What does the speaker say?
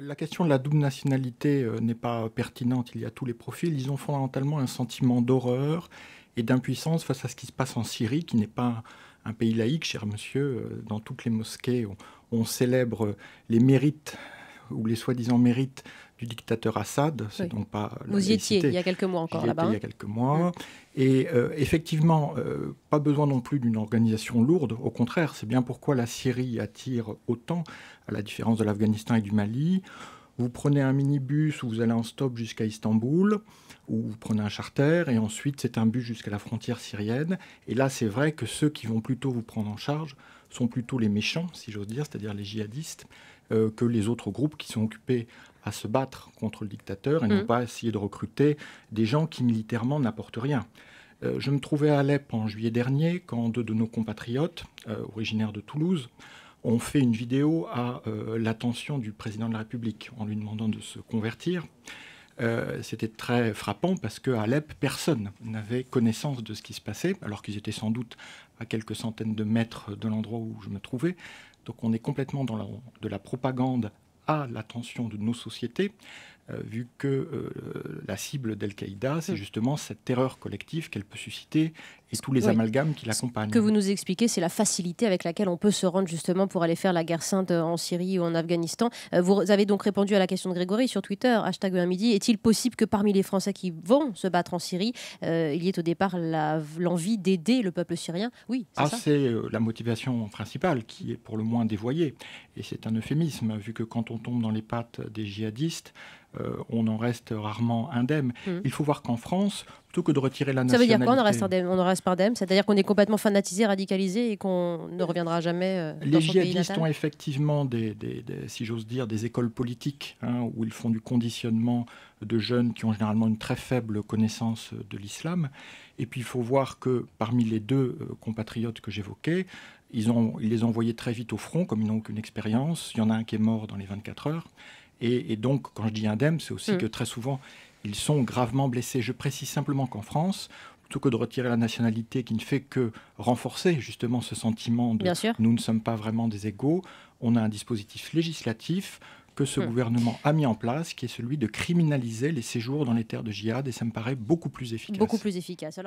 la question de la double nationalité euh, n'est pas pertinente. Il y a tous les profils. Ils ont fondamentalement un sentiment d'horreur et d'impuissance face à ce qui se passe en Syrie, qui n'est pas un pays laïque, cher monsieur. Euh, dans toutes les mosquées, on, célèbre les mérites ou les soi-disant mérites du dictateur Assad. C'est donc pas Vous y étiez il y a quelques mois encore là-bas. Il y a hein. quelques mois. Hum. Et euh, effectivement, euh, pas besoin non plus d'une organisation lourde. Au contraire, c'est bien pourquoi la Syrie attire autant, à la différence de l'Afghanistan et du Mali. Vous prenez un minibus ou vous allez en stop jusqu'à Istanbul, ou vous prenez un charter, et ensuite c'est un bus jusqu'à la frontière syrienne. Et là, c'est vrai que ceux qui vont plutôt vous prendre en charge sont plutôt les méchants, si j'ose dire, c'est-à-dire les djihadistes, euh, que les autres groupes qui sont occupés à se battre contre le dictateur et n'ont mm. pas essayer de recruter des gens qui militairement n'apportent rien. Euh, je me trouvais à Alep en juillet dernier quand deux de nos compatriotes, euh, originaires de Toulouse, ont fait une vidéo à l'attention du président de la République en lui demandant de se convertir. Euh, c'était très frappant parce qu'à Alep, personne n'avait connaissance de ce qui se passait, alors qu'ils étaient sans doute à quelques centaines de mètres de l'endroit où je me trouvais. Donc on est complètement dans la, de la propagande à l'attention de nos sociétés, euh, vu que euh, la cible d'Al-Qaïda, c'est hmm. justement cette terreur collective qu'elle peut susciter et tous les amalgames qui l'accompagnent. Ce que vous nous expliquez, c'est la facilité avec laquelle on peut se rendre justement pour aller faire la guerre sainte euh, en Syrie ou en Afghanistan. Euh, vous avez donc répondu à la question de Grégory sur Twitter, hashtag e Un midi. Est-il possible que parmi les Français qui vont se battre en Syrie, euh, il y ait au départ l'envie d'aider le peuple syrien Oui. Ah, c'est la motivation principale qui est pour le moins dévoyée. Et c'est un euphémisme, vu que quand on tombe dans les pattes des djihadistes, on en reste rarement indemne. Mmh. Il faut voir qu'en France, plutôt que de retirer la nationalité... Ça veut dire quoi on en reste indemne On en reste par Dem C'est-à-dire qu'on est complètement fanatisé, radicalisé et qu'on ne reviendra jamais euh, dans Les son djihadistes ont effectivement, des, si j'ose dire, des écoles politiques hein, où ils font du conditionnement de jeunes qui ont généralement une très faible connaissance de l'islam. Et puis il faut voir que parmi les deux euh, compatriotes que j'évoquais, ils, ont, les ont envoyés très vite au front, comme ils n'ont aucune expérience. Il y en a un qui est mort dans les 24 heures. Et, donc, quand je dis indemne, c'est aussi mm. que très souvent, ils sont gravement blessés. Je précise simplement qu'en France, tout que de retirer la nationalité qui ne fait que renforcer justement ce sentiment de nous ne sommes pas vraiment des égaux, on a un dispositif législatif que ce hmm. gouvernement a mis en place, qui est celui de criminaliser les séjours dans les terres de Jihad et ça me paraît beaucoup plus efficace. Beaucoup plus efficace.